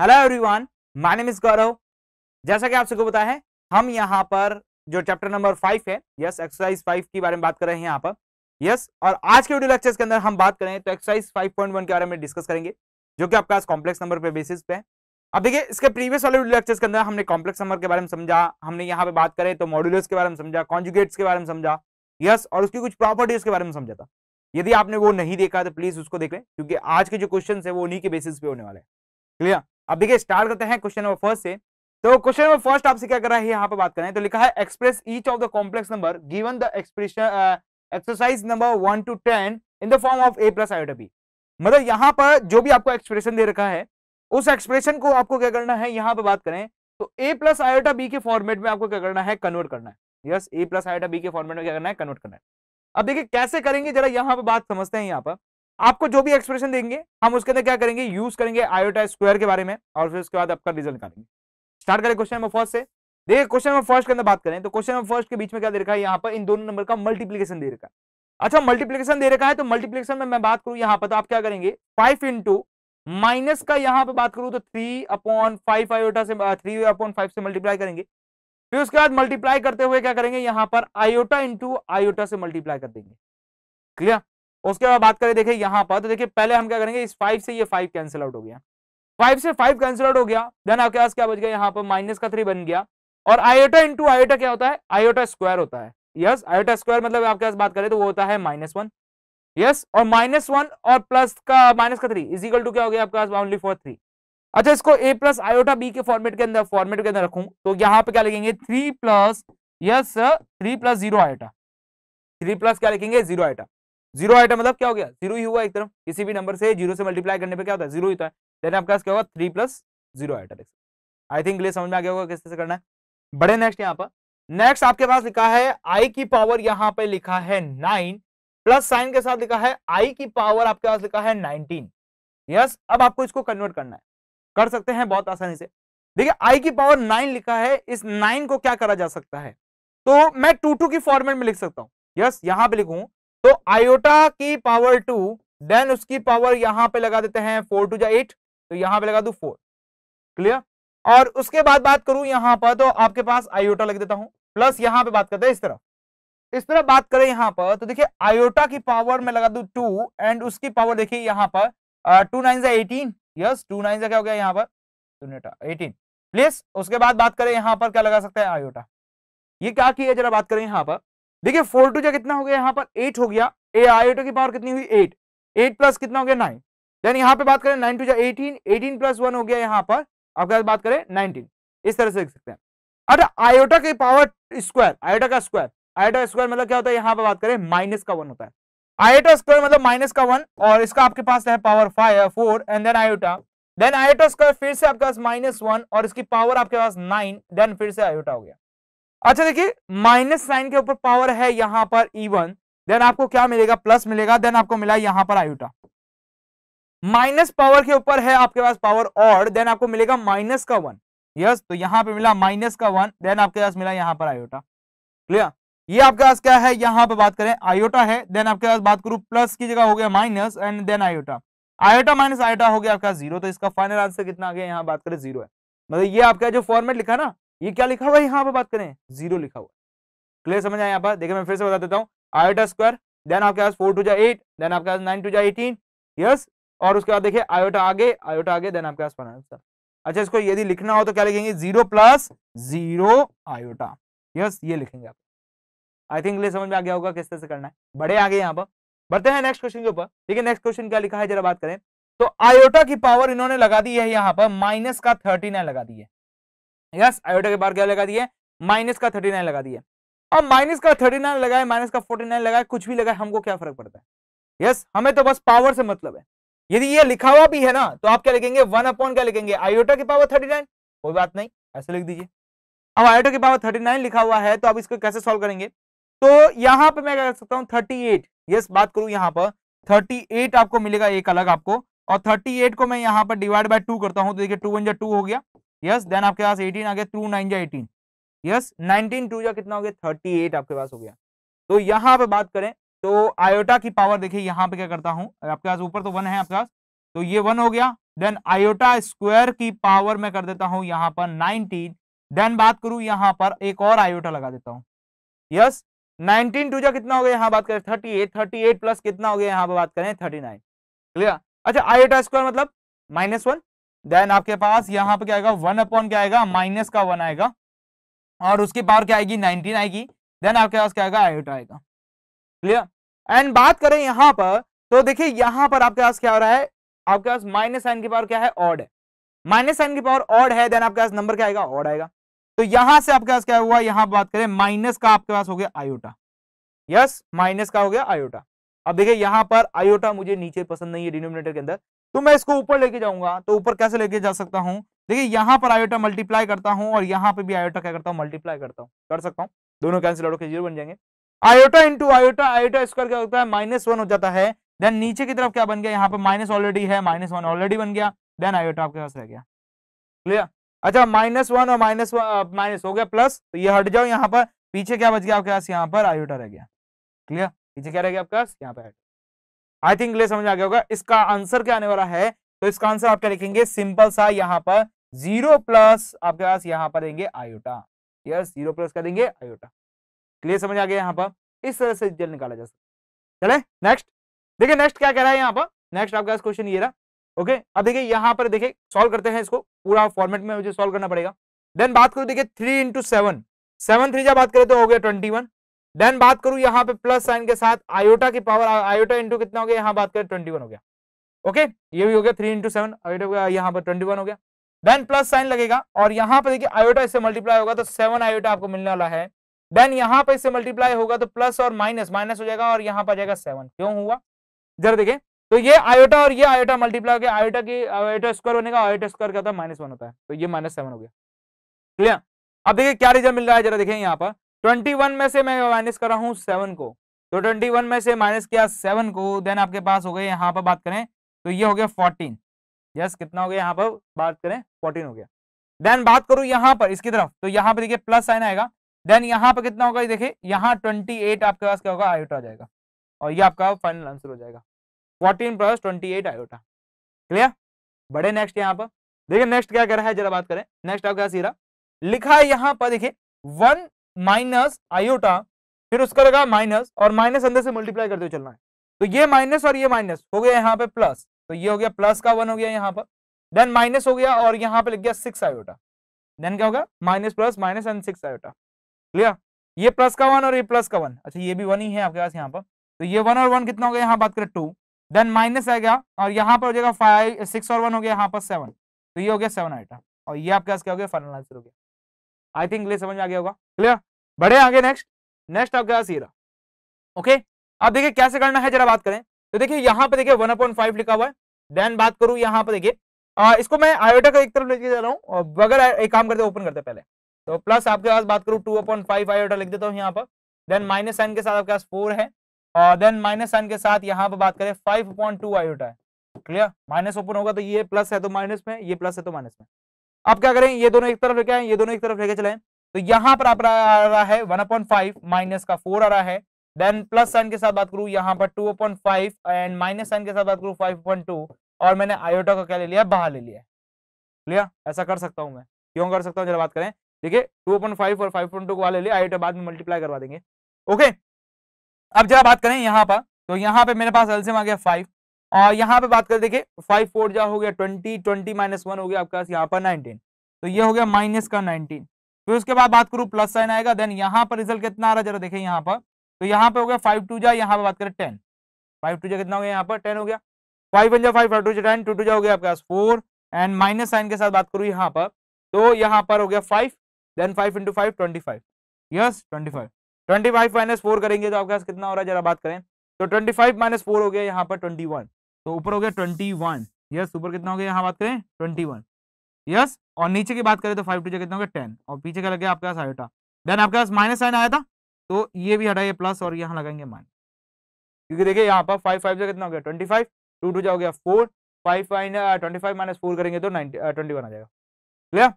Hello everyone my name is Gaurav जैसा कि आप सबको पता है हम यहाँ पर जो चैप्टर नंबर फाइव है यस एक्सरसाइज फाइव के बारे में बात कर रहे हैं यहाँ पर यस और आज के वीडियो लेक्चर्स के अंदर हम बात करें तो एक्सरसाइज फाइव पॉइंट वन के बारे में डिस्कस करेंगे जो कि आपका कॉम्प्लेक्स नंबर पे बेसिस पे है अब देखिए इसके प्रीवियस वाले वीडियो लेक्चर्स के अंदर हमने कॉम्प्लेक्स नंबर के बारे में समझा हमने यहाँ पे बात करें तो मॉड्यूल्स के बारे में समझा कॉन्जुगेट्स के बारे में समझा यस और उसकी कुछ प्रॉपर्टीज के बारे में समझा था यदि आपने वो नहीं देखा तो प्लीज उसको देख लें क्योंकि आज के जो क्वेश्चन है वो उन्हीं के बेसिस पे होने वाले हैं क्लियर अब देखिए स्टार्ट करते हैं क्वेश्चन नंबर फर्स्ट से तो क्वेश्चन नंबर फर्स्ट आपसे क्या कर रहा है यहाँ पर बात करें तो लिखा है express each of the complex number given the expression exercise number one to ten in the form of a plus iota b मतलब यहाँ पर जो भी आपको एक्सप्रेशन दे रखा है उस एक्सप्रेशन को आपको क्या करना है यहाँ पर बात करें तो ए प्लस आयोटा बी के फॉर्मेट में आपको क्या करना है कन्वर्ट करना है yes a plus iota B के फॉर्मेट में क्या करना है कन्वर्ट करना है अब देखिए कैसे करेंगे जरा यहाँ पर बात समझते हैं यहाँ पर आपको जो भी एक्सप्रेशन देंगे हम उसके अंदर क्या करेंगे यूज करेंगे आयोटा स्क्वायर के बारे में और फिर उसके बाद आपका रिजल्ट निकालेंगे स्टार्ट करें क्वेश्चन नंबर फर्स्ट से देखिए क्वेश्चन नंबर फर्स्ट के अंदर बात करें तो क्वेश्चन नंबर फर्स्ट के बीच में क्या दे रखा है यहाँ पर इन दोनों नंबर का मल्टीप्लीकेशन दे रखा है अच्छा मल्टीप्लीकेशन दे रखा है तो मल्टीप्लीकेशन में मैं बात करूँ यहाँ पर तो आप क्या करेंगे फाइव इंटू माइनस का यहाँ पे बात करूँ तो थ्री अपॉन फाइव आयोटा से थ्री अपॉन फाइव से मल्टीप्लाई करेंगे फिर उसके बाद मल्टीप्लाई करते हुए क्या करेंगे यहाँ पर आयोटा इंटू आयोटा से मल्टीप्लाई कर देंगे क्लियर उसके बाद बात करें देखिए यहां पर तो देखिए पहले हम क्या करेंगे इस फाइव से ये फाइव कैंसिल आउट हो गया फाइव से फाइव कैंसिल आउट हो गया देन आपके पास क्या बच गया यहाँ पर माइनस का थ्री बन गया और आयोटा इंटू आयोटा क्या होता है आयोटा स्क्वायर होता है यस आयोटा स्क्वायर मतलब आपके पास बात करें तो वो होता है माइनस वन यस और माइनस वन और प्लस का माइनस का थ्री इजिकल टू क्या हो गया आपके पास ओनली फॉर थ्री अच्छा इसको ए प्लस आयोटा बी के फॉर्मेट के अंदर फॉर्मेट के अंदर रखूं तो यहाँ पे क्या लिखेंगे three plus yes three plus zero iota three plus क्या लिखेंगे जीरो आयोटा जीरो आइटम मतलब क्या हो गया जीरो ही हुआ एक तरफ किसी भी नंबर से जीरो से मल्टीप्लाई करने पे क्या होता है जीरो ही होता है देन आपके पास क्या होगा three plus zero iota I think समझ में आ गया होगा किस तरह से करना है बड़े नेक्स्ट यहाँ पर नेक्स्ट आपके पास लिखा है आई की पावर यहाँ पे लिखा है नाइन प्लस साइन के साथ लिखा है आई की पावर आपके पास लिखा है नाइनटीन यस yes, अब आपको इसको कन्वर्ट करना है कर सकते हैं बहुत आसानी से देखिए आई की पावर नाइन लिखा है इस नाइन को क्या करा जा सकता है तो मैं टू टू की फॉर्मेट में लिख सकता हूँ यस yes, यहाँ पे लिखू तो आयोटा की पावर टू देन उसकी पावर यहां पे लगा देते हैं फोर टू जा एट तो यहां पे लगा दू फोर क्लियर और उसके बाद बात करूं यहां पर तो आपके पास आयोटा लग देता हूं प्लस यहां पे बात करते हैं इस तरह इस तरह बात करें यहाँ पर तो देखिए आयोटा की पावर में लगा दू टू एंड उसकी पावर देखिए यहाँ पर two nine eighteen yes two nine क्या हो गया यहाँ पर एटीन तो प्लस उसके बाद बात करें यहां पर क्या लगा सकते हैं आयोटा ये क्या किया जरा बात करें यहां पर देखिए फोर टू जो कितना हो गया यहाँ पर एट हो गया ए आई टू की पावर कितनी हुई एट एट प्लस कितना हो गया नाइन देन यहाँ पे बात करें नाइन टू जो एटीन एटीन प्लस वन हो गया यहाँ पर आपके बात करें नाइनटीन इस तरह से देख सकते हैं अरे आयोटा के पावर स्क्वायर आयोटा का स्क्वायर आयोटा स्क्वायर मतलब क्या होता है यहाँ पे बात करें माइनस का वन होता है आयोटा स्क्वायर मतलब माइनस का वन और इसका आपके पास है power five four and then iota then iota square फिर से आपके पास माइनस वन और इसकी पावर आपके पास नाइन देन फिर से आयोटा हो गया अच्छा देखिए माइनस साइन के ऊपर पावर है यहां पर इवन e देन आपको क्या मिलेगा प्लस मिलेगा देन आपको मिला यहां पर आयुटा माइनस पावर के ऊपर है आपके पास पावर और देन आपको मिलेगा माइनस का वन यस तो यहां पे मिला माइनस का वन देन आपके पास मिला यहां पर आयोटा क्लियर ये आपके पास क्या है यहां पे बात करें आयोटा है देन आपके पास बात करूं प्लस की जगह हो गया minus and then iota iota minus iota हो गया आपका जीरो तो इसका फाइनल आंसर कितना आ गया यहाँ बात करें जीरो है मतलब ये आपका जो फॉर्मेट लिखा ना ये क्या लिखा हुआ है यहाँ पर बात करें जीरो लिखा हुआ है क्लियर समझ आए यहाँ पर देखिए मैं फिर से बता देता हूँ आयोटा स्क्वायर देन आपके पास फोर टू जा एट देन आपके पास नाइन टू जा एटीन यस और उसके बाद देखिए आयोटा आगे आयोटा आगे देन आपके पास फाइनल आंसर अच्छा इसको यदि लिखना हो तो क्या लिखेंगे zero plus zero iota yes ये लिखेंगे आप आई थिंक समझ में आ गया होगा किस तरह से करना है बड़े आगे यहाँ पर बढ़ते हैं नेक्स्ट क्वेश्चन के ऊपर ठीक है नेक्स्ट क्वेश्चन क्या लिखा है जरा बात करें तो आयोटा की पावर इन्होंने लगा दी है यहाँ पर माइनस का थर्टी लगा दी है यस आयोटा के बाहर क्या लगा दिए माइनस का थर्टी नाइन लगा दिए अब माइनस का थर्टी नाइन लगाए माइनस का फोर्टी नाइन लगाए कुछ भी लगाए हमको क्या फर्क पड़ता है यस हमें तो बस पावर से मतलब है यदि ये लिखा हुआ भी है ना तो आप क्या लिखेंगे वन अपॉन क्या लिखेंगे आयोटा की पावर थर्टी नाइन कोई बात नहीं ऐसे लिख दीजिए अब आयोटा की पावर थर्टी नाइन लिखा हुआ है तो आप इसको कैसे सॉल्व करेंगे तो यहाँ पे मैं क्या कर सकता हूँ थर्टी एट यस बात करूँ यहाँ पर थर्टी एट आपको मिलेगा एक अलग आपको और थर्टी एट को मैं यहाँ पर डिवाइड बाय टू करता हूँ तो देखिए टू वन या टू हो गया यस देन आपके पास 18 आ गया टू नाइन जा एटीन यस नाइनटीन टू जा कितना हो गया 38 आपके पास हो गया तो यहाँ पे बात करें तो आयोटा की पावर देखिए यहाँ पे क्या करता हूँ आपके पास ऊपर तो वन है आपके पास तो ये वन हो गया देन आयोटा स्क्वायर की पावर मैं कर देता हूँ यहाँ पर नाइनटीन देन बात करूँ यहाँ पर एक और आयोटा लगा देता हूँ यस नाइनटीन टू जा कितना हो गया यहाँ बात करें thirty eight thirty eight plus कितना हो गया यहाँ पर बात करें थर्टी नाइन क्लियर अच्छा आयोटा स्क्वायर मतलब माइनस वन देन आपके पास यहाँ पे क्या आएगा वन अपॉन क्या आएगा माइनस का वन आएगा और उसके पावर क्या आएगी नाइनटीन आएगी देन आपके पास क्या आएगा आयोटा आएगा क्लियर एंड बात करें यहाँ पर तो देखिए यहाँ पर आपके पास क्या हो रहा है आपके पास माइनस साइन की पावर क्या है ऑड है माइनस साइन की पावर ऑड है देन आपके पास नंबर क्या आएगा ऑड आएगा तो यहां से आपके पास क्या हुआ यहाँ बात करें माइनस का आपके पास हो गया आयोटा यस माइनस का हो गया आयोटा अब देखिए यहाँ पर आयोटा मुझे नीचे पसंद नहीं है डिनोमिनेटर के अंदर तो मैं इसको ऊपर लेके जाऊंगा तो ऊपर कैसे लेके जा सकता हूँ देखिए यहाँ पर आयोटा मल्टीप्लाई करता हूँ और यहाँ पे भी आयोटा क्या करता हूँ मल्टीप्लाई करता हूँ कर सकता हूँ दोनों कैंसिल आउट के जीरो बन जाएंगे iota into iota iota square क्या होता है माइनस वन हो जाता है देन नीचे की तरफ क्या बन गया यहाँ पे माइनस ऑलरेडी है माइनस वन ऑलरेडी बन गया देन आयोटा आपके पास रह गया क्लियर अच्छा माइनस वन और माइनस माइनस हो गया प्लस तो ये हट जाओ यहाँ पर पीछे क्या बच गया आपके पास यहाँ पर आयोटा रह गया क्लियर पीछे क्या रह गया आपके पास यहाँ पर आई थिंक ले समझ आ गया होगा इसका आंसर क्या आने वाला है तो इसका आंसर आप क्या लिखेंगे सिंपल सा यहाँ पर जीरो प्लस आपके पास यहाँ पर देंगे आयोटा यस जीरो प्लस कर देंगे आयोटा क्लियर समझ आ गया यहाँ पर इस तरह से जल निकाला जा सकता चले नेक्स्ट देखिए नेक्स्ट क्या कह रहा है यहाँ पर नेक्स्ट आपके पास क्वेश्चन ये रहा ओके okay, अब देखिए यहाँ पर देखिए सॉल्व करते हैं इसको पूरा फॉर्मेट में मुझे सॉल्व करना पड़ेगा देन बात करो देखिए three into seven seven three जब बात करें तो हो गया ट्वेंटी वन देन बात करूं यहां पे प्लस साइन के साथ आयोटा की पावर आयोटा इंटू कितना हो गया यहां बात करें ट्वेंटी वन हो गया ओके ये भी हो गया थ्री इंटू सेवन आयोटा यहाँ पर ट्वेंटी हो गया देन प्लस साइन लगेगा और यहाँ पर देखिए आयोटा इससे मल्टीप्लाई होगा तो सेवन आयोटा आपको मिलने वाला है देन यहां पर इससे मल्टीप्लाई होगा तो प्लस और माइनस माइनस हो जाएगा और यहाँ पर जाएगा सेवन क्यों हुआ जरा देखें तो ये आयोटा और ये आयोटा मल्टीप्लाई हो गया आयोटा की आयोटा स्क्वायर होने का आयोटा स्क्वायर क्या होता है माइनस वन होता है तो ये माइनस सेवन हो गया क्लियर अब देखिए क्या रिजल्ट मिल रहा है जरा देखें यहाँ पर ट्वेंटी वन में से मैं माइनस कर रहा हूँ सेवन को तो ट्वेंटी वन में से माइनस किया सेवन को देन आपके पास हो गए यहाँ पर बात करें तो ये हो गया फोर्टीन यस yes, कितना हो गया यहाँ पर बात करें फोर्टीन हो गया देन बात करूँ यहाँ पर इसकी तरफ तो यहाँ पर देखिए प्लस साइन आएगा देन यहाँ पर कितना होगा ये देखिए यहाँ ट्वेंटी एट आपके पास क्या होगा आयोटा आ जाएगा और ये आपका फाइनल आंसर हो जाएगा fourteen plus twenty eight iota clear बड़े नेक्स्ट यहाँ पर देखिए नेक्स्ट क्या कह रहा है जरा बात करें नेक्स्ट आपका सीरा लिखा है यहाँ पर देखिए वन माइनस आयोटा फिर उसका लगा माइनस और माइनस अंदर से मल्टीप्लाई करते हुए चलना है तो ये माइनस और ये माइनस हो गया यहाँ पे प्लस तो ये हो गया प्लस का वन हो गया यहाँ पर देन माइनस हो गया और यहाँ पे लग गया सिक्स आयोटा देन क्या होगा minus plus minus and six iota clear ये प्लस का वन और ये प्लस का वन अच्छा ये भी वन ही है आपके पास यहाँ पर तो ये वन और वन कितना हो गया यहाँ बात करें टू देन माइनस आ गया और यहाँ पर हो जाएगा फाइव सिक्स और वन हो गया यहाँ पर सेवन तो ये हो गया सेवन आइटा और ये आपके पास क्या हो गया फाइनल आंसर हो गया आई थिंक क्लियर समझ में आ गया होगा क्लियर बढ़े आगे नेक्स्ट नेक्स्ट आपके पास ये ओके अब देखिए कैसे करना है जरा बात करें तो देखिए यहाँ पे देखिए वन पॉइंट फाइव लिखा हुआ है देन बात करूँ यहाँ पे देखिए इसको मैं आयोटा का एक तरफ लेके जा रहा हूँ बगैर एक काम करते ओपन करते पहले तो प्लस आपके पास बात करूँ टू अपॉइंट फाइव आयोटा लिख देता हूँ यहाँ पर देन माइनस साइन के साथ आपके पास फोर है और देन माइनस साइन के साथ यहाँ पर बात करें फाइव पॉइंट टू आयोटा है क्लियर माइनस ओपन होगा तो ये प्लस है तो माइनस में ये प्लस है तो माइनस में आप क्या करें ये दोनों एक तरफ लेके आए ये दोनों एक तरफ लेके चले तो यहाँ पर आप आ रहा है वन अपॉइंट फाइव माइनस का फोर आ रहा है देन प्लस साइन के साथ बात करूँ यहाँ पर two upon five and minus sign के साथ बात करूँ फाइव पॉइंट टू और मैंने आयोटा का क्या ले लिया बाहर ले लिया लिया ऐसा कर सकता हूँ मैं क्यों कर सकता हूँ जरा बात करें देखिए टू अपॉइंट फाइव और फाइव पॉइंट टू को वाले लिए आयोटा बाद में मल्टीप्लाई करवा देंगे ओके अब जरा बात करें यहाँ पर तो यहाँ पे मेरे पास एल्सियम आ गया फाइव और यहाँ पे बात कर देखिए फाइव फोर जा हो गया ट्वेंटी ट्वेंटी माइनस वन हो गया आपके पास यहाँ पर नाइनटीन तो ये हो गया माइनस का नाइनटीन फिर उसके बाद बात करूँ प्लस साइन आएगा देन यहाँ पर रिजल्ट कितना आ रहा है जरा देखिए यहाँ पर तो यहाँ पे हो गया फाइव टू जा यहाँ पर बात करें टेन फाइव टू जा कितना हो गया यहाँ पर टेन हो गया फाइव वन जा फाइव फाइव टू जो टेन टू टू जा हो गया आपके पास फोर एंड माइनस साइन के साथ बात करूँ यहाँ पर तो यहाँ पर हो गया five then five into five twenty five yes twenty five twenty five minus four करेंगे तो आपके पास कितना हो रहा है जरा बात करें तो ट्वेंटी फाइव माइनस फोर हो गया यहाँ पर ट्वेंटी वन तो ऊपर हो गया ट्वेंटी वन यस ऊपर कितना हो गया यहाँ बात करें ट्वेंटी वन यस और नीचे की बात करें तो फाइव टू जो कितना हो गया टेन और पीछे का लग गया आपके पास आयोटा देन आपके पास माइनस साइन आया था तो ये भी हटाइए प्लस और यहाँ लगाएंगे माइनस क्योंकि देखिए यहाँ पर फाइव फाइव जो कितना हो गया ट्वेंटी फाइव टू टू हो गया four five fine twenty five minus four करेंगे तो नाइन ट्वेंटी वन आ जाएगा क्लियर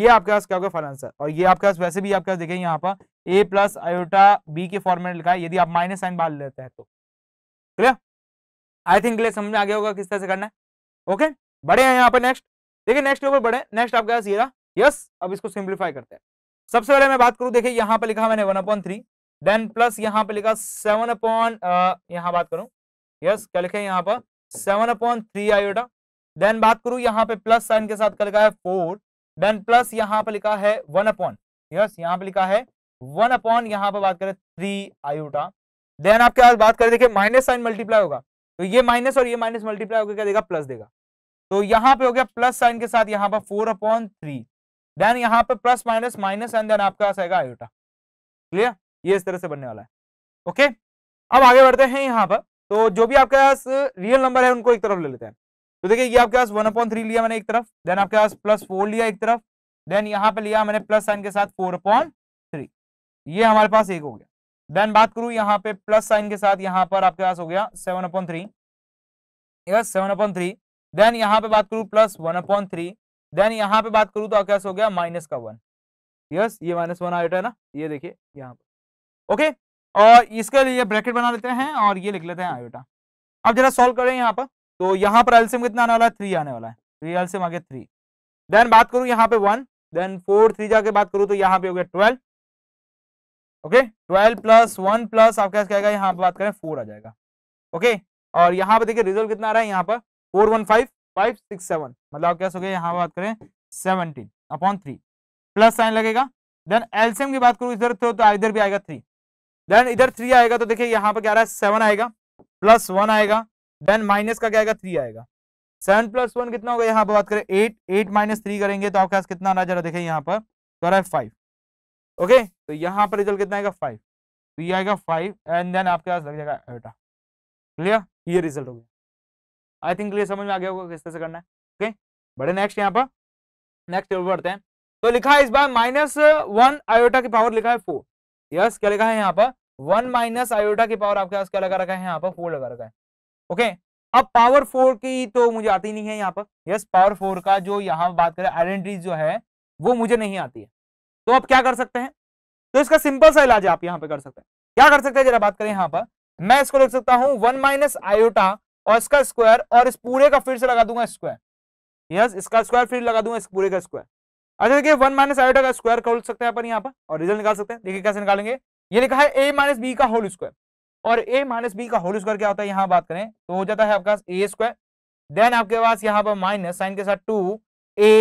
ये आपके पास क्या होगा फाइनल आंसर और ये आपके पास वैसे भी आपके पास देखें यहाँ पर ए प्लस आयोटा बी के फॉर्मेट लिखा है यदि आप माइनस साइन बाहर लेते हैं तो क्लियर आई थिंक समझ में आ गया होगा किस तरह से करना है ओके बढ़े हैं यहाँ पर नेक्स्ट देखिए नेक्स्ट के ऊपर बढ़े नेक्स्ट आपके पास ये रहा यस अब इसको सिंप्लीफाई करते हैं सबसे पहले मैं बात करूँ देखिए यहाँ पर लिखा मैंने one upon three then plus यहाँ पर लिखा सेवन अपॉन यहाँ बात करूँ यस क्या लिखे यहाँ पर seven upon three iota then बात करूँ यहाँ पे प्लस साइन के साथ क्या लिखा है फोर देन प्लस यहाँ पर लिखा है वन अपॉन यस यहाँ पर लिखा है वन अपॉन यहाँ पर बात करें थ्री आयोटा देन आपके पास बात करें देखिए माइनस साइन मल्टीप्लाई होगा तो ये माइनस और ये माइनस मल्टीप्लाई होकर क्या देगा प्लस देगा तो यहाँ पे हो गया प्लस साइन के साथ यहाँ पर फोर अपॉन थ्री देन यहाँ पे plus minus minus and then आपका आएगा आयोटा क्लियर ये इस तरह से बनने वाला है ओके अब आगे बढ़ते हैं यहाँ पर तो जो भी आपके पास रियल नंबर है उनको एक तरफ ले लेते हैं तो देखिए ये आपके पास वन अपॉन थ्री लिया मैंने एक तरफ देन आपके पास प्लस फोर लिया एक तरफ देन यहाँ पे लिया मैंने प्लस साइन के साथ फोर अपॉन थ्री ये हमारे पास एक हो गया देन बात करूं यहाँ पे प्लस साइन के साथ यहाँ पर आपके पास हो गया seven upon three yes seven upon three then यहाँ पे बात करूं plus one upon three then यहाँ पे बात करूं तो आपके पास हो गया माइनस का वन यस ये माइनस वन आइट है ना ये देखिए यहाँ पर ओके और इसके लिए ब्रैकेट बना लेते हैं और ये लिख लेते हैं आयोटा अब जरा सॉल्व करें यहाँ पर तो यहाँ पर एल्सियम कितना आने वाला है थ्री आने वाला है थ्री एल्सियम आगे थ्री देन बात करूँ यहाँ पे वन देन फोर थ्री जाके बात करूँ तो यहाँ पे हो गया twelve okay twelve plus one plus आपके क्या आएगा यहाँ पर बात करें फोर आ जाएगा ओके और यहाँ पर देखिए रिजल्ट कितना आ रहा है यहाँ पर four one five five six seven मतलब आप क्या हो गया यहाँ बात करें seventeen upon three plus sign लगेगा देन एल्सियम की बात करूँ इधर तो, तो इधर भी आएगा थ्री देन इधर थ्री आएगा तो देखिए यहाँ पर क्या आ रहा है सेवन आएगा प्लस वन आएगा देन माइनस का क्या आएगा थ्री आएगा सेवन प्लस वन कितना होगा यहाँ पर बात करें एट एट माइनस थ्री करेंगे तो आपके पास कितना आ रहा है जरा देखिए यहाँ पर तो आ रहा है फाइव ओके तो यहाँ पर रिजल्ट कितना आएगा फाइव तो ये आएगा फाइव एंड देन आपके पास लग जाएगा एटा क्लियर ये रिजल्ट हो गया आई थिंक क्लियर समझ में आ गया होगा किस तरह से करना है ओके बड़े नेक्स्ट यहाँ पर नेक्स्ट बढ़ते हैं तो लिखा है इस बार माइनस वन आयोटा की पावर लिखा है फोर यस क्या लिखा है यहाँ पर वन माइनस आयोटा की पावर आपके पास क्या लगा रखा है यहाँ पर फोर लगा रखा है ओके अब पावर फोर की तो मुझे आती नहीं है यहाँ पर यस पावर फोर का जो यहाँ बात करें आइडेंटिटी जो है वो मुझे नहीं आती है तो आप क्या कर सकते हैं तो इसका सिंपल सा इलाज आप यहाँ पे कर सकते हैं क्या कर सकते हैं जरा बात करें यहाँ पर मैं इसको लिख सकता हूँ वन माइनस आयोटा और इसका स्क्वायर और इस पूरे का फिर से लगा दूंगा स्क्वायर यस इसका स्क्वायर फिर लगा दूंगा इस पूरे का स्क्वायर अच्छा देखिए वन माइनस आयोटा का स्क्वायर खोल सकते हैं अपन यहाँ पर और रिजल्ट निकाल सकते हैं देखिए कैसे निकालेंगे ये लिखा है ए माइनस बी का होल स्क्वायर और ए माइनस बी का होल स्क्वायर क्या होता है यहाँ बात करें तो हो जाता है आपका ए स्क्वायर देन आपके पास यहाँ पर माइनस साइन के साथ टू ए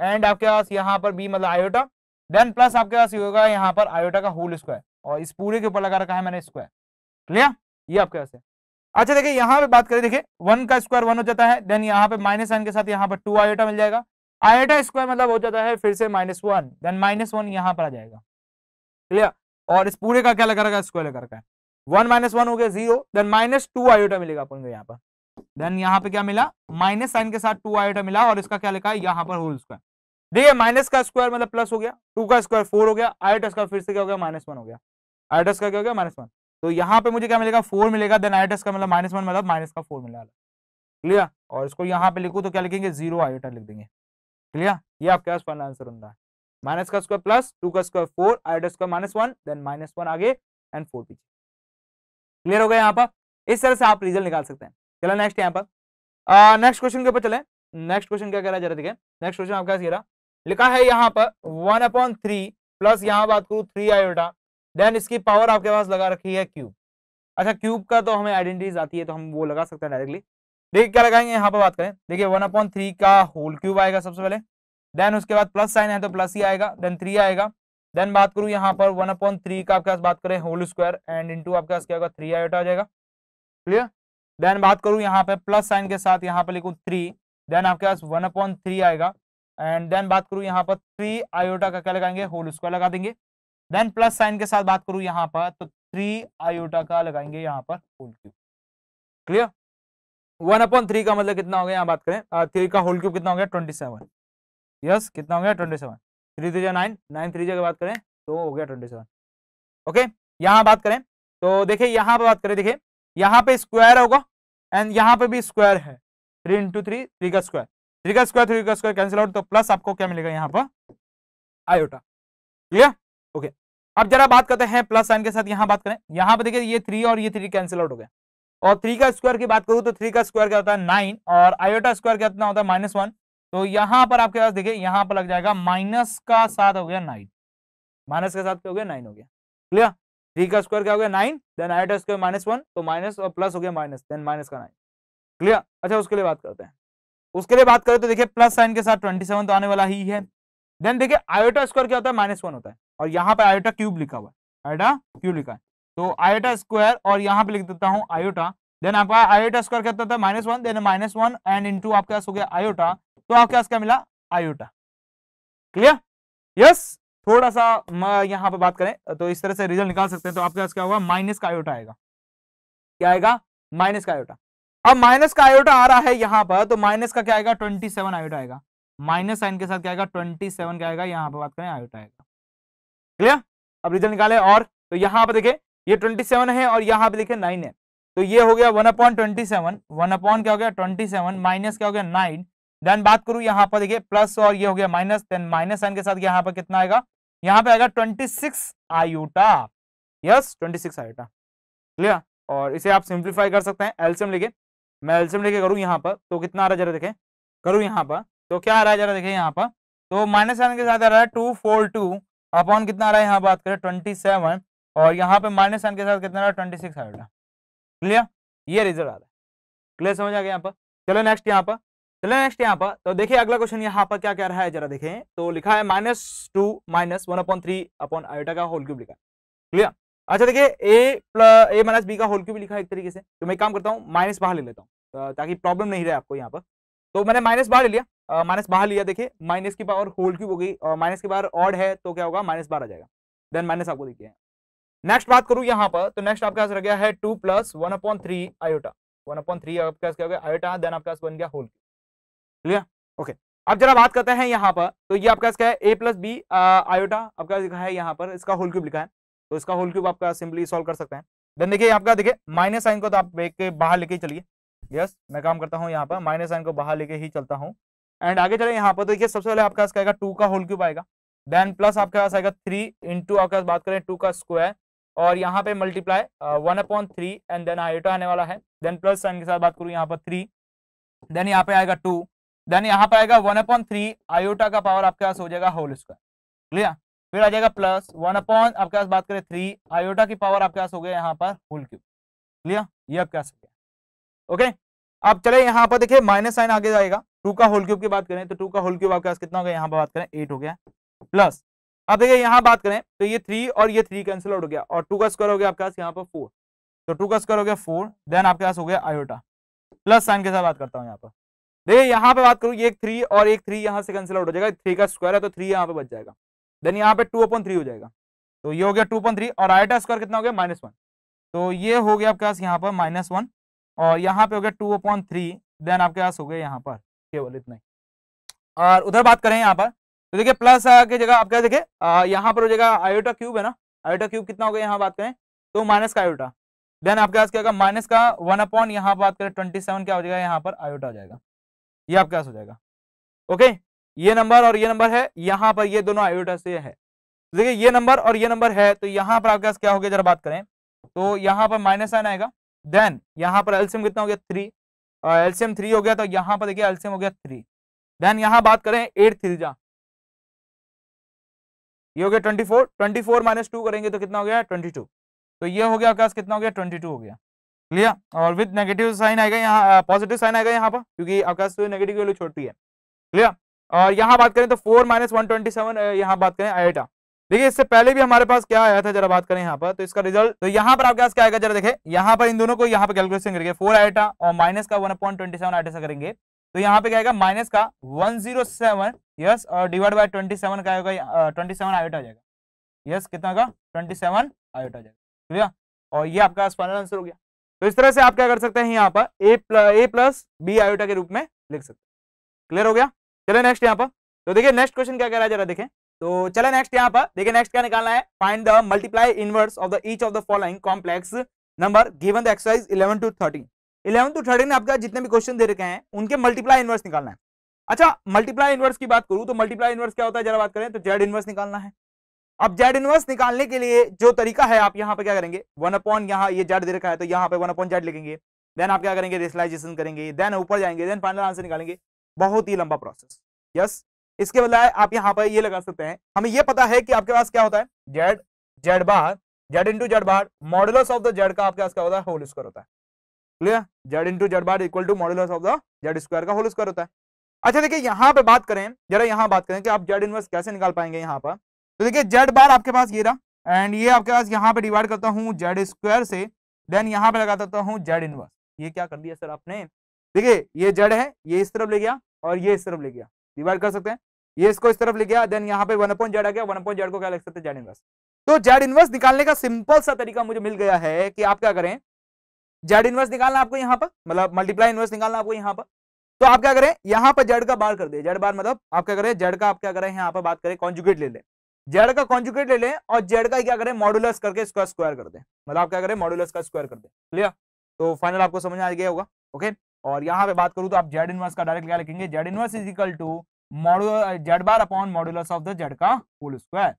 एंड आपके पास यहाँ पर बी मतलब आयोटा देन प्लस आपके पास ये होगा यहाँ पर आयोटा का होल स्क्वायर और इस पूरे के ऊपर लगा रखा है मैंने स्क्वायर क्लियर ये आपके पास है अच्छा देखिए यहाँ पे बात करें देखिए वन का स्क्वायर वन हो जाता है देन यहाँ पे माइनस साइन के साथ यहाँ पर टू आयोटा मिल जाएगा आयोटा स्क्वायर मतलब हो जाता है फिर से minus one then minus one यहाँ पर आ जाएगा क्लियर और इस पूरे का क्या लगा रखा है स्क्वायर लगा रखा है वन माइनस वन हो गया zero then minus two iota मिलेगा अपन को यहाँ पर देन यहाँ पे क्या मिला माइनस साइन के साथ टू आयोटा मिला और इसका क्या लिखा है यहाँ पर होल स्क्वायर देखिए माइनस का स्क्वायर मतलब प्लस हो गया टू का स्क्वायर फोर हो गया आयोटस का फिर से क्या हो गया माइनस वन हो गया आयोटस का क्या हो गया माइनस वन तो यहाँ पे मुझे क्या मिलेगा फोर मिलेगा देन आयोटस का मतलब माइनस वन मतलब माइनस का फोर मिला क्लियर और इसको यहाँ पे लिखो तो क्या लिखेंगे जीरो आयोटा लिख देंगे क्लियर ये आपके पास फाइनल आंसर होता है माइनस का स्क्वायर प्लस टू का स्क्वायर फोर आयोटस का minus one then minus one आगे एंड फोर पीछे क्लियर हो गया यहाँ पर इस तरह से आप रिजल्ट निकाल सकते हैं चलो नेक्स्ट यहाँ पर नेक्स्ट क्वेश्चन के ऊपर चले नेक्स्ट क्वेश्चन क्या कह रहा है जरा देखें नेक्स्ट क्वेश्चन आपका रहा लिखा है यहाँ पर वन अपॉन थ्री प्लस यहाँ बात करूँ थ्री आयोटा देन इसकी पावर आपके पास लगा रखी है क्यूब अच्छा क्यूब का तो हमें आइडेंटिटीज आती है तो हम वो लगा सकते हैं डायरेक्टली देखिए क्या लगाएंगे यहाँ पर बात करें देखिए वन अपॉन थ्री का होल क्यूब आएगा सबसे पहले देन उसके बाद प्लस साइन है तो प्लस ही आएगा देन थ्री आएगा देन बात करूँ यहाँ पर वन अपॉन थ्री का आपके पास बात करें होल स्क्वायर एंड टू आपके पास क्या होगा थ्री आयोटा हो जाएगा क्लियर देन बात करूँ यहाँ पे प्लस साइन के साथ यहाँ पर लिखूँ थ्री देन आपके पास वन अपॉन थ्री आएगा एंड देन बात करूँ यहाँ पर थ्री आयोटा का क्या लगाएंगे होल स्क्वायर लगा देंगे देन प्लस साइन के साथ बात करूं यहाँ पर तो थ्री आयोटा का लगाएंगे यहाँ पर whole cube clear one upon three का मतलब कितना हो गया यहाँ बात करें थ्री का होल क्यूब कितना हो गया ट्वेंटी सेवन यस कितना हो गया twenty seven three three nine nine three जगह बात करें तो हो गया ट्वेंटी सेवन ओके यहाँ बात करें तो देखिये यहाँ पर बात करें देखिये यहाँ पे स्क्वायर होगा एंड यहाँ पे भी स्क्वायर है थ्री इंटू थ्री थ्री का स्क्वायर थ्री का स्क्वायर थ्री का स्क्वायर कैंसिल आउट तो प्लस आपको क्या मिलेगा यहाँ पर आयोटा क्लियर ओके अब जरा बात करते हैं प्लस साइन के साथ यहाँ बात करें यहाँ पर देखिए ये थ्री और ये थ्री कैंसिल आउट हो गया और थ्री का स्क्वायर की बात करूँ तो थ्री का स्क्वायर क्या होता है नाइन और आयोटा स्क्वायर क्या होता है माइनस वन तो यहाँ पर आपके पास देखिए यहाँ पर लग जाएगा माइनस का साथ हो गया नाइन माइनस के साथ क्या हो गया नाइन हो गया क्लियर थ्री का स्क्वायर क्या हो गया nine then iota square minus one तो माइनस और प्लस हो गया माइनस देन माइनस का नाइन क्लियर अच्छा उसके लिए बात करते हैं उसके लिए बात करें तो देखिए प्लस साइन के साथ ट्वेंटी सेवन तो आने वाला ही है देन देखिए आयोटा स्क्वायर क्या होता है माइनस वन होता है और यहाँ पे आयोटा क्यूब लिखा हुआ है आयोटा क्यूब लिखा है तो आयोटा स्क्वायर और यहाँ पे लिख देता हूँ आयोटा देन आपका आयोटा स्क्वायर क्या होता है minus one then minus one and into आपके पास हो गया आयोटा तो आपके पास क्या मिला आयोटा क्लियर यस थोड़ा सा यहाँ पे बात करें तो इस तरह से रिजल्ट निकाल सकते हैं तो आपके पास क्या होगा माइनस का आयोटा आएगा क्या आएगा माइनस का आयोटा अब माइनस का आयोटा आ रहा है यहां पर तो माइनस का क्या आएगा ट्वेंटी सेवन आयोटा आएगा माइनस साइन के साथ क्या आएगा ट्वेंटी सेवन क्या आएगा यहां पर बात करें आयोटा आएगा क्लियर अब रिजल्ट निकाले और तो यहां पर देखे ये ट्वेंटी सेवन है और यहां पर देखे नाइन है तो ये हो गया one upon twenty seven one upon क्या हो गया ट्वेंटी सेवन माइनस क्या हो गया नाइन देन बात करूं यहां पर देखिए प्लस और ये हो गया माइनस देन माइनस साइन के साथ यहां पर कितना आएगा यहां पर आएगा twenty six iota yes twenty six iota clear और इसे आप सिंप्लीफाई कर सकते हैं एल्सियम लेके मैं एल्सियम लेके करूँ यहाँ पर तो कितना आ रहा है जरा देखें करूँ यहाँ पर तो क्या आ रहा है जरा देखें यहाँ पर तो माइनस साइन के साथ आ रहा है टू फोर टू अपॉन कितना आ रहा है यहाँ बात करें ट्वेंटी सेवन और यहाँ पे माइनस साइन के साथ कितना आ रहा है ट्वेंटी सिक्स आएगा क्लियर ये रिजल्ट आ रहा है क्लियर समझ आ गया यहाँ पर चलो नेक्स्ट यहाँ पर चलो नेक्स्ट यहाँ पर तो देखिए अगला क्वेश्चन यहाँ पर क्या कह रहा है जरा देखें तो लिखा है minus two minus one upon three upon iota का होल क्यूब लिखा है क्लियर अच्छा देखिए ए प्लस ए माइनस बी का होल क्यूब लिखा है एक तरीके से तो मैं एक काम करता हूँ माइनस बाहर ले लेता हूँ ताकि प्रॉब्लम नहीं रहे आपको यहाँ पर तो मैंने माइनस बाहर ले लिया माइनस बाहर लिया देखिए माइनस की पावर होल क्यूब हो गई माइनस की बाहर ऑड है तो क्या होगा माइनस बार आ जाएगा देन माइनस आपको देखिए नेक्स्ट बात करूँ यहाँ पर तो नेक्स्ट आपके पास रह गया है two plus one upon three iota one upon three आपके पास क्या हो गया आयोटा देन आपके पास बन गया होल क्यूब क्लियर ओके अब जरा बात करते हैं यहाँ पर तो ये आपका क्या है ए प्लस बी आयोटा आपका लिखा है यहाँ पर इसका होल क्यूब लिखा है तो इसका होल क्यूब आपका सिंपली सॉल्व कर सकते हैं देन देखिए आपका देखिए माइनस साइन को तो आप एक बाहर लेके चलिए यस मैं काम करता हूँ यहाँ पर माइनस साइन को बाहर लेके ही चलता हूँ एंड आगे चले यहाँ पर तो देखिए सबसे पहले आपके पास आएगा टू का होल क्यूब आएगा देन प्लस आपके पास आएगा थ्री इंटू आपके पास बात करें टू का स्क्वायर और यहाँ पे multiply one upon three and then iota आने वाला है देन प्लस साइन के साथ बात करूँ यहाँ पर थ्री देन यहाँ पे आएगा टू देन यहाँ पे आएगा वन अपॉन थ्री आयोटा का पावर आपके पास हो जाएगा होल स्क्वायर क्लियर फिर आ जाएगा प्लस वन अपॉन आपके पास बात करें थ्री आयोटा की पावर आपके पास हो गया यहाँ पर होल क्यूब क्लियर ये आपके पास हो गया ओके आप चले यहाँ पर देखिए माइनस साइन आगे जाएगा टू का होल क्यूब की बात करें तो टू का होल क्यूब आपके पास कितना हो गया यहाँ पर बात करें एट हो गया प्लस अब देखिए यहाँ बात करें तो ये थ्री और ये थ्री कैंसिल आउट हो गया और टू का स्क्वायर हो गया आपके पास यहाँ पर फोर तो टू का स्क्वायर हो गया फोर देन आपके पास हो गया आयोटा प्लस साइन के साथ बात करता हूँ यहाँ पर देखिए यहाँ पे बात करूँ एक थ्री और एक थ्री यहाँ से कैंसिल आउट हो जाएगा थ्री का स्क्वायर है तो थ्री यहाँ पे बच जाएगा देन यहाँ पे टू अपॉन थ्री हो जाएगा तो ये हो गया टू पॉइंट थ्री और आई स्क्वायर कितना हो गया माइनस वन तो ये हो गया आपके पास यहाँ पर माइनस वन और यहाँ पे हो गया टू अपॉन थ्री देन आपके पास हो गया यहाँ पर केवल इतना ही और उधर बात करें यहाँ पर तो देखिए प्लस की जगह आपके देखिए यहाँ पर हो जाएगा आयोटा क्यूब है ना आयोटा क्यूब कितना हो गया यहाँ बात करें तो माइनस का आयोटा देन आपके पास क्या होगा माइनस का वन अपॉन यहाँ बात करें ट्वेंटी सेवन क्या हो जाएगा यहाँ पर आयोटा हो जाएगा ये आपके पास हो जाएगा ओके ये नंबर और ये नंबर है यहां पर ये दोनों आयोटा से है देखिए ये नंबर और ये नंबर है तो यहां पर आपके पास क्या हो गया जरा बात करें तो यहां पर माइनस साइन आएगा देन यहां पर एल्सियम कितना हो गया थ्री एल्सियम थ्री हो गया तो यहां पर देखिए एल्सियम हो गया थ्री देन यहां बात करें एट थ्री जा ये हो गया twenty four twenty four minus two करेंगे तो कितना हो गया ट्वेंटी टू तो ये हो गया आपके पास कितना हो गया ट्वेंटी टू हो गया क्लियर और विद नेगेटिव साइन आएगा यहाँ पॉजिटिव साइन आएगा यहाँ पर क्योंकि आपके पास तो नेगेटिव वैल्यू छोटी है क्लियर और यहाँ बात करें तो four minus one twenty seven यहाँ बात करें आईटा देखिए इससे पहले भी हमारे पास क्या आया था जरा बात करें यहाँ पर तो इसका रिजल्ट तो यहाँ पर आपके पास क्या आएगा जरा देखें यहाँ पर इन दोनों को यहाँ पर कैलकुलेशन करेंगे फोर आईटा और माइनस का one point twenty seven iota करेंगे तो यहाँ पे क्या आएगा माइनस का वन जीरो सेवन यस और डिवाइड बाय ट्वेंटी सेवन का आएगा ट्वेंटी सेवन आयोटा जाएगा यस कितना का ट्वेंटी सेवन आयोटा जाएगा क्लियर और ये आपका फाइनल आंसर हो गया तो इस तरह से आप क्या कर सकते हैं यहाँ पर A plus A plus B iota के रूप में लिख सकते हैं क्लियर हो गया चले नेक्स्ट यहाँ पर तो देखिए नेक्स्ट क्वेश्चन क्या कह रहा है जरा देखें तो चलो नेक्स्ट यहाँ पर देखिए नेक्स्ट क्या निकालना है find the multiply inverse of the each of the following complex number given the exercise eleven to thirteen eleven to thirteen आपका जितने भी क्वेश्चन दे रखे हैं उनके मल्टीप्लाई इनवर्स निकालना है अच्छा मल्टीप्लाई इनवर्स की बात करूँ तो मल्टीप्लाई इनवर्स क्या होता है जरा बात करें तो जेड इनवर्स निकालना है अब जेड इनवर्स निकालने के लिए जो तरीका है आप यहाँ पे क्या करेंगे वन अपॉन यहाँ ये जेड दे रखा है तो यहाँ पे वन अपॉन जेड लिखेंगे देन आप क्या करेंगे रिसलाइजेशन करेंगे देन ऊपर जाएंगे देन फाइनल आंसर निकालेंगे बहुत ही लंबा प्रोसेस यस इसके बजाय आप यहाँ पर ये लगा सकते हैं हमें ये पता है कि आपके पास क्या होता है Z Z bar Z into Z bar model of the Z का आपके पास क्या होता है होल स्क्वायर होता है clear Z into Z bar equal to model of the Z square का होल स्क्वायर होता है अच्छा देखिए यहाँ पे बात करें जरा यहाँ बात करें कि आप जेड इनवर्स कैसे निकाल पाएंगे यहाँ पर तो देखिये जेड बार आपके पास ये रहा एंड ये आपके पास यहाँ पे डिवाइड करता हूँ जेड स्क्वायर से देन यहाँ पे लगा देता हूँ जेड इनवर्स ये क्या कर दिया सर आपने देखिए ये जड़ है ये इस तरफ ले गया और ये इस तरफ ले गया डिवाइड कर सकते हैं ये इसको इस तरफ ले गया देन यहाँ पे वन अपॉइंट जड़ आ गया वन अपॉइंट जड़ को क्या लिख सकते हैं जेड इनवर्स तो जेड इनवर्स निकालने का सिंपल सा तरीका मुझे मिल गया है कि आप क्या करें जेड इनवर्स निकालना आपको यहाँ पर मतलब मल्टीप्लाई इनवर्स निकालना आपको यहाँ पर तो आप क्या करें यहाँ पर जड का बार कर दे जड़ बार मतलब आप क्या करें जड़ का आप क्या करें यहाँ पर बात करें कॉन्जुगेट ले लें जेड का कॉन्जुगेट ले लें और जेड का क्या करें मॉडुलस करके इसका स्क्वायर कर दे मतलब आप क्या करें मॉडुलस का स्क्वायर कर दे क्लियर तो फाइनल आपको समझ आ गया होगा ओके और यहाँ पे बात करूँ तो आप जेड इनवर्स का डायरेक्ट क्या लिखेंगे Z inverse is equal to module Z bar upon module of the Z का होल स्क्वायर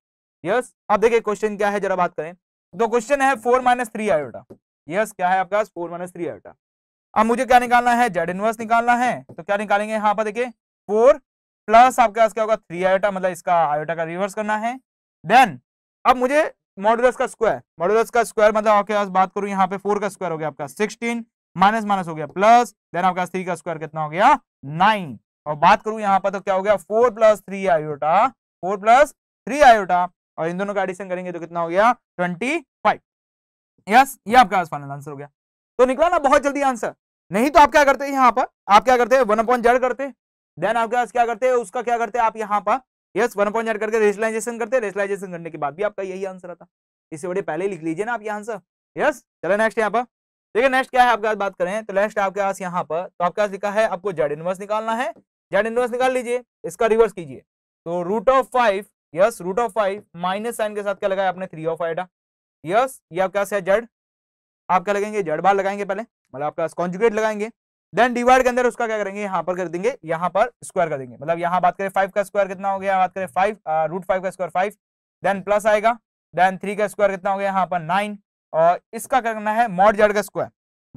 यस अब देखिए क्वेश्चन क्या है जरा बात करें तो क्वेश्चन है four minus three iota yes क्या है आपका फोर माइनस थ्री आयोटा अब मुझे क्या निकालना है जेड इनवर्स निकालना है तो क्या निकालेंगे यहाँ पर देखिए फोर प्लस आपके पास क्या होगा थ्री आयोटा मतलब इसका आयोटा का रिवर्स करना है देन अब मुझे मॉडुलस का स्क्वायर मॉडुलस का स्क्वायर मतलब आपके पास बात करूँ यहाँ पे फोर का स्क्वायर हो गया आपका सिक्सटीन माइनस माइनस हो गया प्लस देन आपका थ्री का स्क्वायर कितना हो गया नाइन और बात करूं यहाँ पर तो क्या हो गया four plus three iota four plus three iota और इन दोनों का एडिशन करेंगे तो कितना हो गया ट्वेंटी फाइव यस ये आपका फाइनल आंसर हो गया तो निकला ना बहुत जल्दी आंसर नहीं तो आप क्या करते हैं यहाँ पर आप क्या करते हैं वन अपॉइंट जेड करते देन आपके पास क्या करते हैं उसका क्या करते हैं आप यहाँ पर यस वन अपॉइंट जेड करके रेशलाइजेशन करते रेशलाइजेशन करने के बाद भी आपका यही आंसर आता इससे बड़े पहले लिख लीजिए ना आप ये आंसर यस चलो नेक्स्ट यहाँ पर देखिए नेक्स्ट क्या है आपके पास बात करें तो नेक्स्ट आपके पास यहाँ पर तो आपके पास लिखा है आपको जेड इनवर्स निकालना है जेड इनवर्स निकाल लीजिए इसका रिवर्स कीजिए तो root of five yes root of five minus sign के साथ क्या लगाया आपने थ्री ऑफ आइडा यस ये आपके पास है जेड आप क्या लगेंगे जेड बार लगाएंगे पहले मतलब आपके पास कॉन्जुगेट लगाएंगे देन डिवाइड के अंदर उसका क्या करेंगे यहाँ पर कर देंगे यहाँ पर स्क्वायर कर देंगे मतलब यहाँ बात करें फाइव का स्क्वायर कितना हो गया बात करें फाइव रूट फाइव का स्क्वायर फाइव देन प्लस आएगा देन थ्री का स्क्वायर कितना हो गया यहाँ पर नाइन और इसका करना है मॉड जेड का स्क्वायर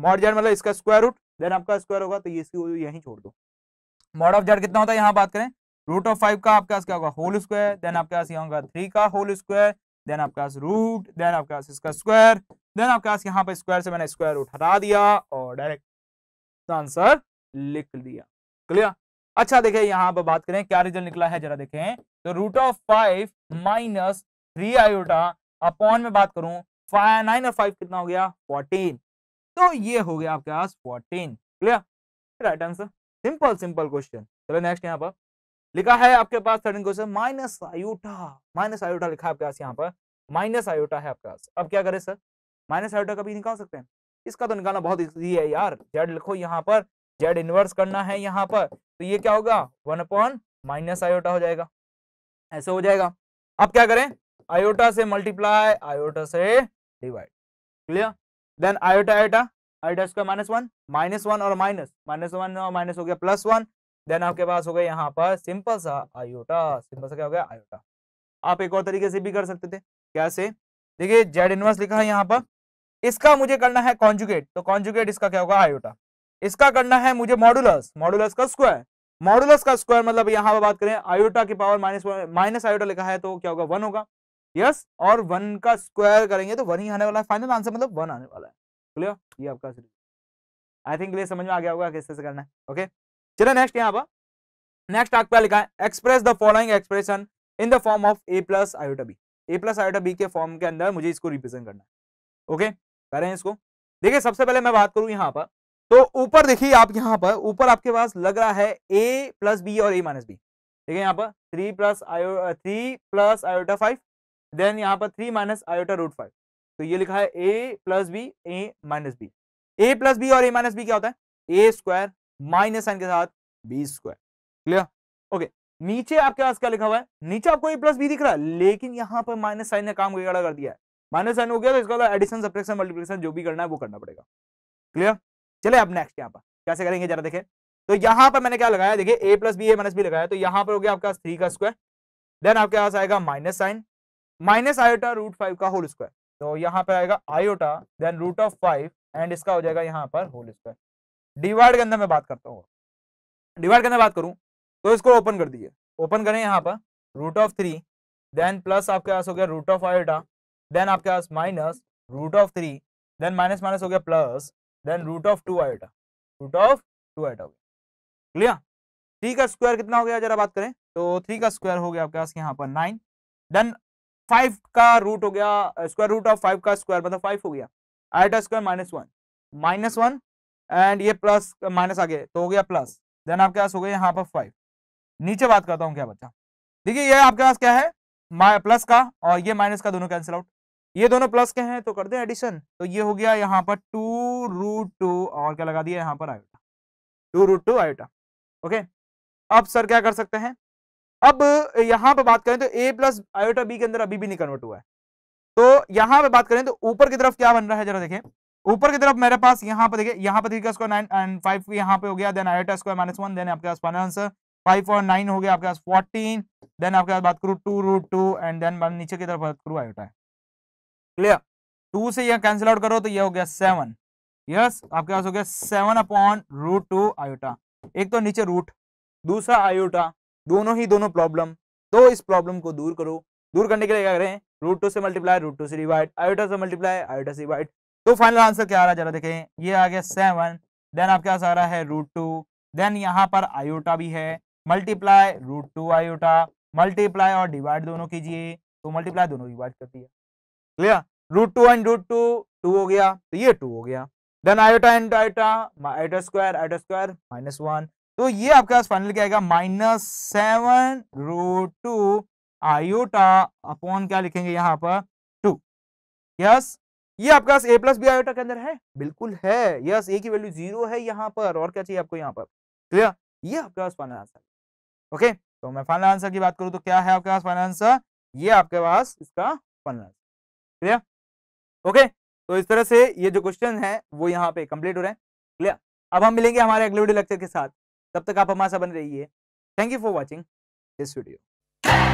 मॉड जेड मतलब इसका स्क्वायर रूट देन आपका स्क्वायर होगा तो ये इसकी यहीं छोड़ दो मॉड ऑफ जेड कितना होता है यहाँ बात करें रूट ऑफ फाइव का आपके पास क्या होगा होल स्क्वायर देन आपके पास यहाँ होगा थ्री का होल स्क्वायर देन आपके पास रूट देन आपके पास इसका स्क्वायर देन आपके पास यहाँ पर स्क्वायर से मैंने स्क्वायर रूट हटा दिया और डायरेक्ट आंसर लिख दिया क्लियर अच्छा देखिए यहाँ पर बात करें क्या रिजल्ट निकला है जरा देखें तो root of five minus three iota upon में बात करूं नाइन और फाइव कितना हो गया फोर्टीन तो ये हो गया आपके पास fourteen clear right answer simple simple question चलो नेक्स्ट यहाँ पर लिखा है आपके पास thirteen question minus iota minus iota लिखा है आपके पास यहाँ पर माइनस आयोटा है आपके पास अब क्या करें सर माइनस आयोटा कभी निकाल सकते हैं इसका तो निकालना बहुत ईजी है यार जेड लिखो यहाँ पर जेड इनवर्स करना है यहाँ पर तो ये क्या होगा वन अपॉन माइनस आयोटा हो जाएगा ऐसे हो जाएगा अब क्या करें आयोटा से मल्टीप्लाई आयोटा से divide clear then iota iota iota square minus one minus one और माइनस माइनस वन और माइनस हो गया प्लस वन देन आपके पास हो गया यहाँ पर सिंपल सा आयोटा सिंपल सा क्या हो गया आयोटा आप एक और तरीके से भी कर सकते थे कैसे देखिए जेड इनवर्स लिखा है यहाँ पर इसका मुझे करना है कॉन्जुगेट तो कॉन्जुगेट इसका क्या होगा आयोटा इसका करना है मुझे मॉडुलस मॉडुलस का स्क्वायर मॉडुलस का स्क्वायर मतलब यहाँ पर बात करें आयोटा की पावर माइनस माइनस आयोटा लिखा है तो क्या होगा वन होगा यस और वन का स्क्वायर करेंगे तो वन ही आने वाला है फाइनल आंसर मतलब वन आने वाला है क्लियर ये आपका आई थिंक क्लियर समझ में आ गया होगा किस तरह से करना है ओके चलो नेक्स्ट यहाँ पर नेक्स्ट आपका लिखा है express the following expression in the form of a plus iota b a plus iota B के फॉर्म के अंदर मुझे इसको रिप्रेजेंट करना है ओके okay? करें इसको देखिए सबसे पहले मैं बात करूँ यहाँ पर तो ऊपर देखिए आप यहाँ पर ऊपर आपके पास लग रहा है ए प्लस बी और ए माइनस बी देखिए यहाँ पर थ्री प्लस आयो three plus iota five then यहाँ पर three minus iota root five तो ये लिखा है a plus b a minus b a plus b और ए माइनस बी क्या होता है ए स्क्वायर माइनस साइन के साथ बी स्क्वायर क्लियर ओके नीचे आपके पास क्या लिखा हुआ है नीचे आपको ए प्लस बी दिख रहा है लेकिन यहाँ पर माइनस साइन ने काम खड़ा कर दिया है माइनस साइन हो गया तो इसका एडिशन सब्रेक्शन मल्टीप्लिकेशन जो भी करना है वो करना पड़ेगा क्लियर चले अब नेक्स्ट यहाँ पर कैसे करेंगे जरा देखें तो यहाँ पर मैंने क्या लगाया देखिए ए plus b a minus b लगाया तो यहाँ पर हो गया आपके पास थ्री का स्क्वायर देन आपके पास आएगा minus sign minus iota root five का होल स्क्वायर तो यहाँ पर आएगा iota then root of five and इसका हो जाएगा यहाँ पर होल स्क्वायर डिवाइड के अंदर मैं बात करता हूँ डिवाइड के अंदर बात करूँ तो इसको ओपन कर दीजिए ओपन करें यहाँ पर root of three then plus आपके पास हो गया रूट ऑफ आयोटा देन आपके पास minus root of three then minus minus हो गया plus then root of two iota root of two iota हो गया क्लियर थ्री का स्क्वायर कितना हो गया जरा बात करें तो थ्री का स्क्वायर हो गया आपके पास यहाँ पर नाइन देन फाइव का रूट हो गया स्क्वायर रूट ऑफ फाइव का स्क्वायर मतलब फाइव हो गया iota square minus one minus one and ये प्लस माइनस आ गया तो हो गया प्लस देन आपके पास हो गया यहाँ पर फाइव नीचे बात करता हूँ क्या बच्चा देखिए ये आपके पास क्या है प्लस का और ये माइनस का दोनों कैंसिल आउट ये दोनों प्लस के हैं तो कर दे एडिशन तो ये हो गया यहाँ पर टू रूट टू और क्या लगा दिया यहाँ पर iota two root two iota okay अब सर क्या कर सकते हैं अब यहां पर बात करें तो ए प्लस आयोटा बी के अंदर अभी भी नहीं कन्वर्ट हुआ है तो यहां पर बात करें तो ऊपर की तरफ क्या बन रहा है जरा देखें ऊपर की तरफ मेरे पास यहाँ पर देखिए यहाँ पर three square nine and five यहाँ पे हो गया then iota square minus one then आपके पास फाइनल आंसर फाइव और नाइन हो गया आपके पास फोर्टीन देन आपके पास बात करू two root two and then नीचे की तरफ बात करू आयोटा क्लियर टू से यह कैंसिल आउट करो तो यह हो गया सेवन यस yes, आपके पास हो गया seven upon root two iota एक तो नीचे रूट दूसरा आयोटा दोनों ही दोनों प्रॉब्लम तो इस प्रॉब्लम को दूर करो दूर करने के लिए क्या करें रूट टू से मल्टीप्लाई रूट टू से डिवाइड आयोटा से मल्टीप्लाई आयोटा से डिवाइड तो फाइनल आंसर क्या आ रहा है जरा देखें ये आ गया सेवन देन आपके पास आ रहा है रूट टू देन यहाँ पर आयोटा भी है multiply root two iota multiply और डिवाइड दोनों कीजिए तो मल्टीप्लाई दोनों डिवाइड कर दिया clear root two and root two two हो गया तो ये टू हो गया then iota and iota iota square iota square minus one तो ये आपके पास फाइनल क्या आएगा minus seven root two iota upon क्या लिखेंगे यहां पर टू यस ये आपके पास ए प्लस बी आयोटा के अंदर है बिल्कुल है यस ए की वैल्यू जीरो है यहां पर और क्या चाहिए आपको यहाँ पर क्लियर ये आपके पास फाइनल आंसर ओके तो मैं फाइनल आंसर की बात करूं तो क्या है आपके पास फाइनल आंसर ये आपके पास इसका फाइनल आंसर क्लियर ओके तो इस तरह से ये जो क्वेश्चन है वो यहाँ पे कंप्लीट हो रहे हैं क्लियर अब हम मिलेंगे हमारे अगले वीडियो लेक्चर के साथ तब तक आप हमारे साथ बन रहिए thank you for watching this video